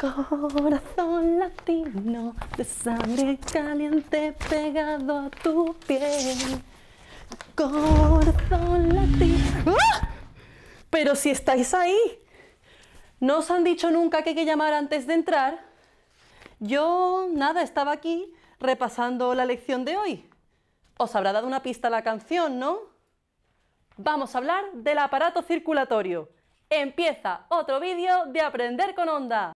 Corazón latino de sangre caliente pegado a tu piel. Corazón latino. ¡Ah! Pero si estáis ahí, no os han dicho nunca que hay que llamar antes de entrar. Yo, nada, estaba aquí repasando la lección de hoy. Os habrá dado una pista la canción, ¿no? Vamos a hablar del aparato circulatorio. Empieza otro vídeo de Aprender con Onda.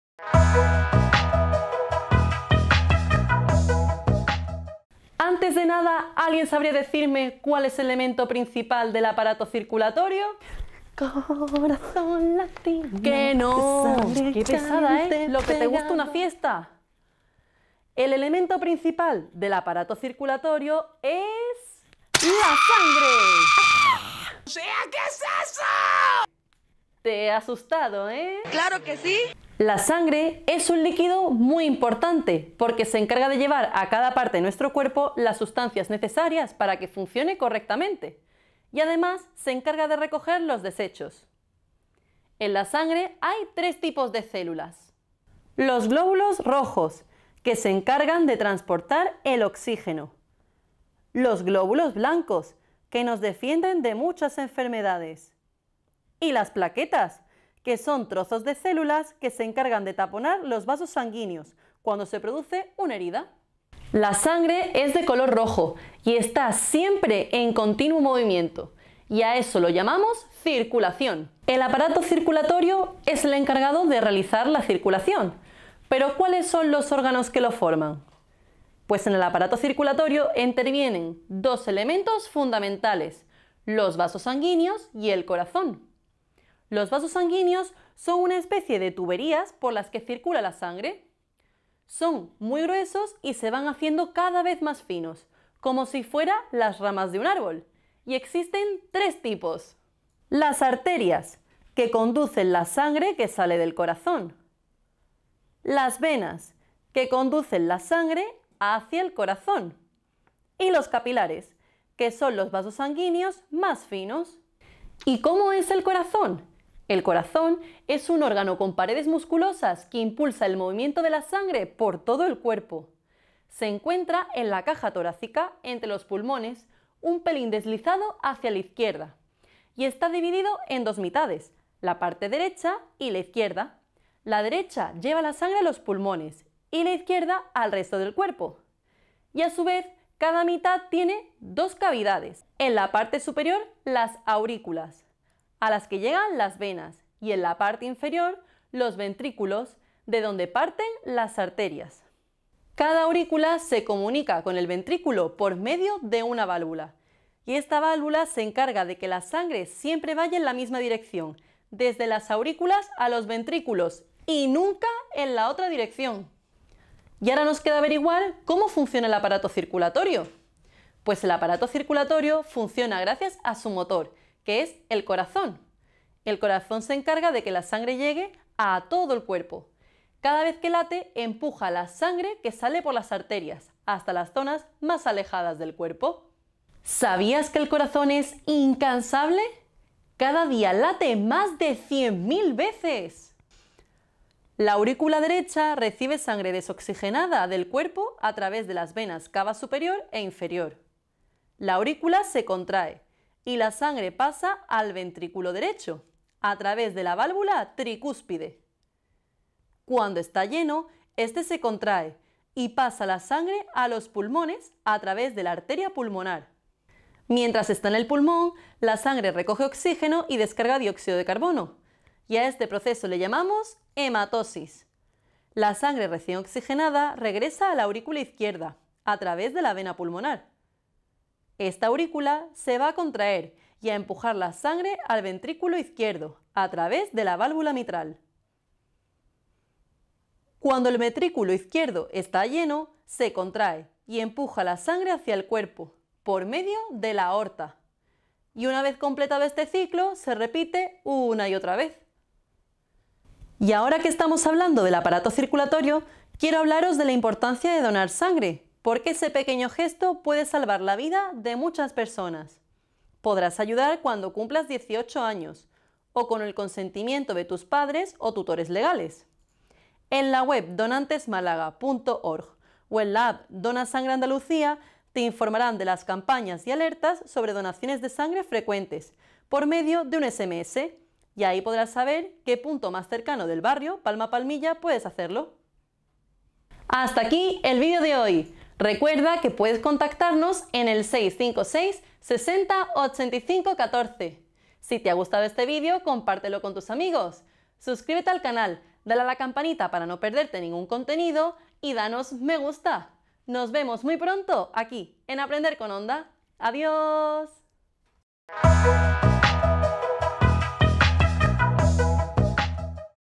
Antes de nada, ¿alguien sabría decirme cuál es el elemento principal del aparato circulatorio? Corazón latino. Que no. Qué pesada, ¿eh? Lo que te gusta una fiesta. El elemento principal del aparato circulatorio es la sangre. ¡Ah! sea, qué es eso! ¿Te he asustado, eh? Claro que sí. La sangre es un líquido muy importante porque se encarga de llevar a cada parte de nuestro cuerpo las sustancias necesarias para que funcione correctamente y además se encarga de recoger los desechos. En la sangre hay tres tipos de células. Los glóbulos rojos, que se encargan de transportar el oxígeno. Los glóbulos blancos, que nos defienden de muchas enfermedades. Y las plaquetas, que son trozos de células que se encargan de taponar los vasos sanguíneos cuando se produce una herida. La sangre es de color rojo y está siempre en continuo movimiento y a eso lo llamamos circulación. El aparato circulatorio es el encargado de realizar la circulación. Pero ¿cuáles son los órganos que lo forman? Pues en el aparato circulatorio intervienen dos elementos fundamentales, los vasos sanguíneos y el corazón. Los vasos sanguíneos son una especie de tuberías por las que circula la sangre. Son muy gruesos y se van haciendo cada vez más finos, como si fueran las ramas de un árbol. Y existen tres tipos. Las arterias, que conducen la sangre que sale del corazón. Las venas, que conducen la sangre hacia el corazón. Y los capilares, que son los vasos sanguíneos más finos. ¿Y cómo es el corazón? El corazón es un órgano con paredes musculosas que impulsa el movimiento de la sangre por todo el cuerpo. Se encuentra en la caja torácica, entre los pulmones, un pelín deslizado hacia la izquierda y está dividido en dos mitades, la parte derecha y la izquierda. La derecha lleva la sangre a los pulmones y la izquierda al resto del cuerpo. Y a su vez, cada mitad tiene dos cavidades. En la parte superior, las aurículas a las que llegan las venas y en la parte inferior los ventrículos, de donde parten las arterias. Cada aurícula se comunica con el ventrículo por medio de una válvula y esta válvula se encarga de que la sangre siempre vaya en la misma dirección, desde las aurículas a los ventrículos y nunca en la otra dirección. Y ahora nos queda averiguar cómo funciona el aparato circulatorio. Pues el aparato circulatorio funciona gracias a su motor, que es el corazón. El corazón se encarga de que la sangre llegue a todo el cuerpo. Cada vez que late, empuja la sangre que sale por las arterias hasta las zonas más alejadas del cuerpo. ¿Sabías que el corazón es incansable? Cada día late más de 100.000 veces. La aurícula derecha recibe sangre desoxigenada del cuerpo a través de las venas cava superior e inferior. La aurícula se contrae, y la sangre pasa al ventrículo derecho, a través de la válvula tricúspide. Cuando está lleno, este se contrae y pasa la sangre a los pulmones a través de la arteria pulmonar. Mientras está en el pulmón, la sangre recoge oxígeno y descarga dióxido de carbono. Y a este proceso le llamamos hematosis. La sangre recién oxigenada regresa a la aurícula izquierda, a través de la vena pulmonar. Esta aurícula se va a contraer y a empujar la sangre al ventrículo izquierdo a través de la válvula mitral. Cuando el ventrículo izquierdo está lleno, se contrae y empuja la sangre hacia el cuerpo por medio de la aorta. Y una vez completado este ciclo, se repite una y otra vez. Y ahora que estamos hablando del aparato circulatorio, quiero hablaros de la importancia de donar sangre, porque ese pequeño gesto puede salvar la vida de muchas personas. Podrás ayudar cuando cumplas 18 años o con el consentimiento de tus padres o tutores legales. En la web donantesmalaga.org o en la app Dona Sangre Andalucía te informarán de las campañas y alertas sobre donaciones de sangre frecuentes por medio de un SMS y ahí podrás saber qué punto más cercano del barrio, Palma Palmilla, puedes hacerlo. Hasta aquí el vídeo de hoy. Recuerda que puedes contactarnos en el 656 60 85 14. Si te ha gustado este vídeo, compártelo con tus amigos. Suscríbete al canal, dale a la campanita para no perderte ningún contenido y danos me gusta. Nos vemos muy pronto aquí en Aprender con Onda. Adiós.